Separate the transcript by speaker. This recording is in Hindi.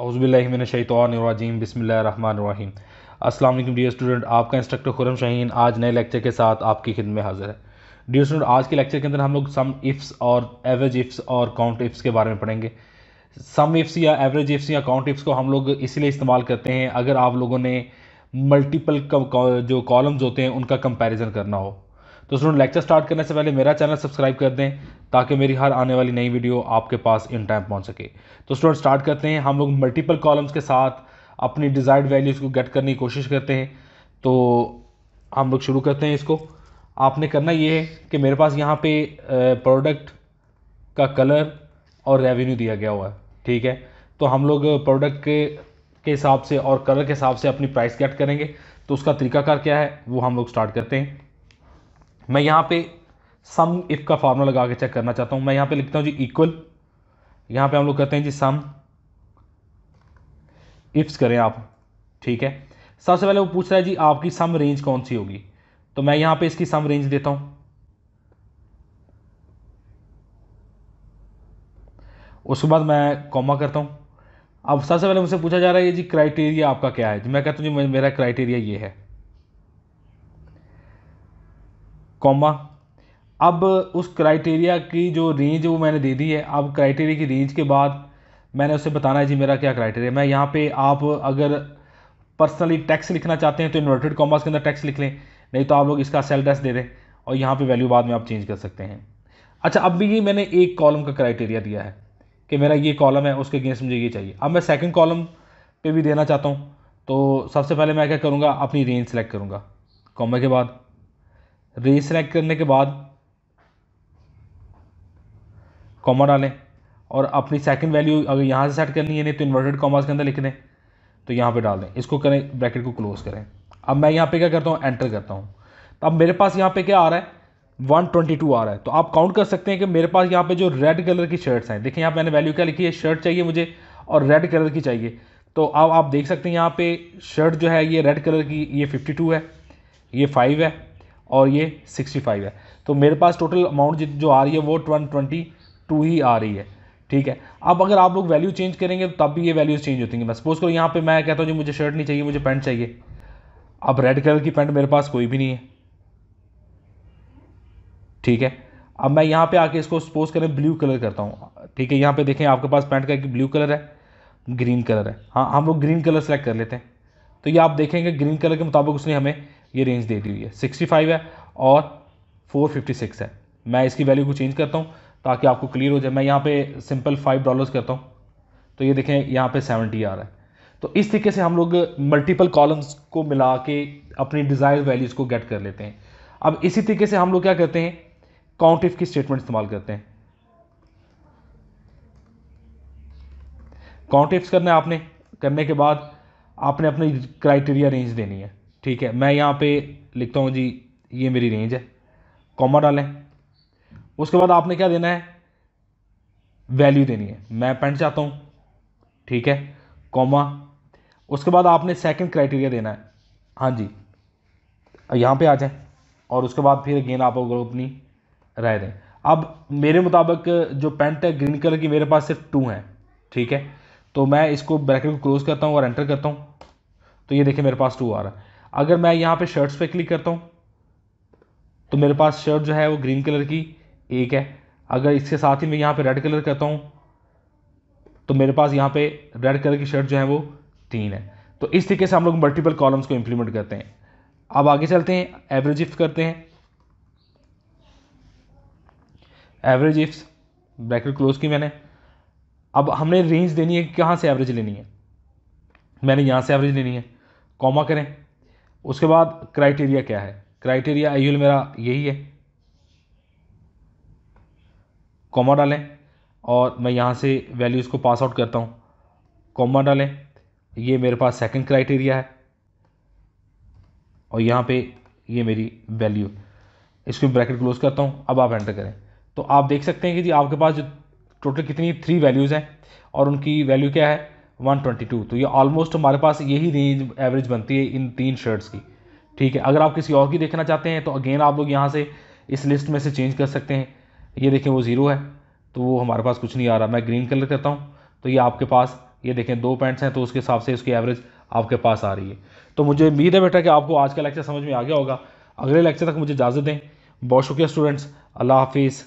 Speaker 1: अउज़बिल्लिमिनशैतवानरजीम बसमीम अस्सलाम वालेकुम डियर स्टूडेंट आपका इंस्ट्रक्टर खुरम शहीन आज नए लेक्चर के साथ आपकी खिद में हाज़िर है डियर स्टूडेंट आज के लेक्चर के अंदर हम लोग सम इफ़्स और एवरेज इफ़्स और काउंट इफ़्स के बारे में पढ़ेंगे सम इफ़्स या एवरेज इफ़्स या काउंट इफ़्स को हम लोग इसीलिए इस्तेमाल करते हैं अगर आप लोगों ने मल्टीपल जो कॉलम्स होते हैं उनका कंपेरिजन करना हो तो स्टूडेंट लेक्चर स्टार्ट करने से पहले मेरा चैनल सब्सक्राइब कर दें ताकि मेरी हर आने वाली नई वीडियो आपके पास इन टाइम पहुंच सके तो स्टूडेंट स्टार्ट करते हैं हम लोग मल्टीपल कॉलम्स के साथ अपनी डिज़ायर्ड वैल्यूज़ को गेट करने की कोशिश करते हैं तो हम लोग शुरू करते हैं इसको आपने करना ये है कि मेरे पास यहाँ पे प्रोडक्ट का कलर और रेवेन्यू दिया गया हुआ है ठीक है तो हम लोग प्रोडक्ट के के हिसाब से और कलर के हिसाब से अपनी प्राइस कैट करेंगे तो उसका तरीकाकार क्या है वो हम लोग स्टार्ट करते हैं मैं यहाँ पे सम इफ़ का फॉर्मूला लगा के चेक करना चाहता हूँ मैं यहाँ पे लिखता हूँ जी इक्वल यहाँ पे हम लोग कहते हैं जी सम इफ्स करें आप ठीक है सबसे पहले वो पूछ रहा है जी आपकी सम रेंज कौन सी होगी तो मैं यहाँ पे इसकी सम रेंज देता हूँ उसके बाद मैं कॉमा करता हूँ अब सबसे पहले मुझसे पूछा जा रहा है जी क्राइटेरिया आपका क्या है जी मैं कहता हूँ जी मेरा क्राइटेरिया ये है कॉमा अब उस क्राइटेरिया की जो रेंज वो मैंने दे दी है अब क्राइटेरिया की रेंज के बाद मैंने उसे बताना है जी मेरा क्या क्राइटेरिया मैं यहाँ पे आप अगर पर्सनली टैक्स लिखना चाहते हैं तो इन्वर्टेड कॉमर्स के अंदर टैक्स लिख लें नहीं तो आप लोग इसका सेल टैक्स दे दें और यहाँ पे वैल्यू बाद में आप चेंज कर सकते हैं अच्छा अब भी ये मैंने एक कॉलम का क्राइटेरिया दिया है कि मेरा ये कॉलम है उसके अगेंस्ट मुझे ये चाहिए अब मैं सेकेंड कॉलम पर भी देना चाहता हूँ तो सबसे पहले मैं क्या करूँगा अपनी रेंज सेलेक्ट करूँगा कॉमा के बाद रीसेलेक्ट करने के बाद कॉमा डालें और अपनी सेकंड वैल्यू अगर यहाँ से सेट करनी है नहीं तो इन्वर्टेड कॉमास के अंदर लिख दें तो यहाँ पे डाल दें इसको करें ब्रैकेट को क्लोज करें अब मैं यहाँ पे क्या करता हूँ एंटर करता हूँ तो अब मेरे पास यहाँ पे क्या आ रहा है 122 आ रहा है तो आप काउंट कर सकते हैं कि मेरे पास यहाँ पर जो रेड कलर की शर्ट्स हैं देखिए यहाँ मैंने वैल्यू क्या लिखी है शर्ट चाहिए मुझे और रेड कलर की चाहिए तो अब आप देख सकते हैं यहाँ पर शर्ट जो है ये रेड कलर की ये फिफ्टी है ये फाइव है और ये 65 है तो मेरे पास टोटल अमाउंट जो आ रही है वो वन ट्वेंटी टू ही आ रही है ठीक है अब अगर आप लोग वैल्यू चेंज करेंगे तो तब भी ये वैल्यूज चेंज होती हैं मैं सपोज करो यहाँ पे मैं कहता हूँ जी मुझे शर्ट नहीं चाहिए मुझे पैंट चाहिए अब रेड कलर की पैंट मेरे पास कोई भी नहीं है ठीक है अब मैं यहाँ पे आके इसको सपोज करें ब्लू कलर करता हूँ ठीक है यहाँ पे देखें आपके पास पैंट का एक ब्लू कलर है ग्रीन कलर है हाँ हम लोग ग्रीन कलर सेलेक्ट कर लेते हैं तो ये आप देखेंगे ग्रीन कलर के मुताबिक उसने हमें ये रेंज दे दी हुई है 65 है और 456 है मैं इसकी वैल्यू को चेंज करता हूँ ताकि आपको क्लियर हो जाए मैं यहाँ पे सिंपल फाइव डॉलर्स करता हूँ तो ये देखें यहाँ पे सेवेंटी आ रहा है तो इस तरीके से हम लोग मल्टीपल कॉलम्स को मिला के अपनी डिज़ायर वैल्यूज़ को गेट कर लेते हैं अब इसी तरीके से हम लोग क्या करते हैं काउंटिफ की स्टेटमेंट इस्तेमाल करते हैं काउंटिफ्स करना है आपने करने के बाद आपने अपनी क्राइटेरिया रेंज देनी है ठीक है मैं यहाँ पे लिखता हूँ जी ये मेरी रेंज है कॉमा डालें उसके बाद आपने क्या देना है वैल्यू देनी है मैं पेंट चाहता हूँ ठीक है कॉमा उसके बाद आपने सेकंड क्राइटेरिया देना है हाँ जी यहाँ पे आ जाए और उसके बाद फिर गेंद आप अगर अपनी राय दें अब मेरे मुताबिक जो पेंट है ग्रीन कलर की मेरे पास सिर्फ टू हैं ठीक है तो मैं इसको ब्रैकेट को क्लोज करता हूँ और एंटर करता हूँ तो ये देखिए मेरे पास टू आ रहा है अगर मैं यहाँ पे शर्ट्स पे क्लिक करता हूँ तो मेरे पास शर्ट जो है वो ग्रीन कलर की एक है अगर इसके साथ ही मैं यहाँ पे रेड कलर करता हूँ तो मेरे पास यहाँ पे रेड कलर की शर्ट जो है वो तीन है तो इस तरीके से हम लोग मल्टीपल कॉलम्स को इम्प्लीमेंट करते हैं अब आगे चलते हैं एवरेज इफ करते हैं एवरेज इफ्स ब्रैकेट क्लोज की मैंने अब हमने रेंज देनी है कि कहाँ से एवरेज लेनी है मैंने यहाँ से एवरेज लेनी है कॉमा करें उसके बाद क्राइटेरिया क्या है क्राइटेरिया आईयूएल मेरा यही है कॉमा डालें और मैं यहाँ से वैल्यूज़ को पास आउट करता हूँ कॉमा डालें ये मेरे पास सेकंड क्राइटेरिया है और यहाँ पे ये मेरी वैल्यू इसको ब्रैकेट क्लोज करता हूँ अब आप एंटर करें तो आप देख सकते हैं कि जी आपके पास जो टोटल कितनी थ्री वैल्यूज़ हैं और उनकी वैल्यू क्या है 122 तो ये ऑलमोस्ट हमारे पास यही रेंज एवरेज बनती है इन तीन शर्ट्स की ठीक है अगर आप किसी और की देखना चाहते हैं तो अगेन आप लोग यहाँ से इस लिस्ट में से चेंज कर सकते हैं ये देखें वो ज़ीरो है तो वो हमारे पास कुछ नहीं आ रहा मैं ग्रीन कलर करता हूँ तो ये आपके पास ये देखें दो पैंट्स हैं तो उसके हिसाब से उसकी एवरेज आपके पास आ रही है तो मुझे उम्मीद है बेटा कि आपको आज का लेक्चर समझ में आ गया होगा अगले लेक्चर तक मुझे इजाज़त दें बहुत शुक्रिया स्टूडेंट्स अल्लाह हाफिज़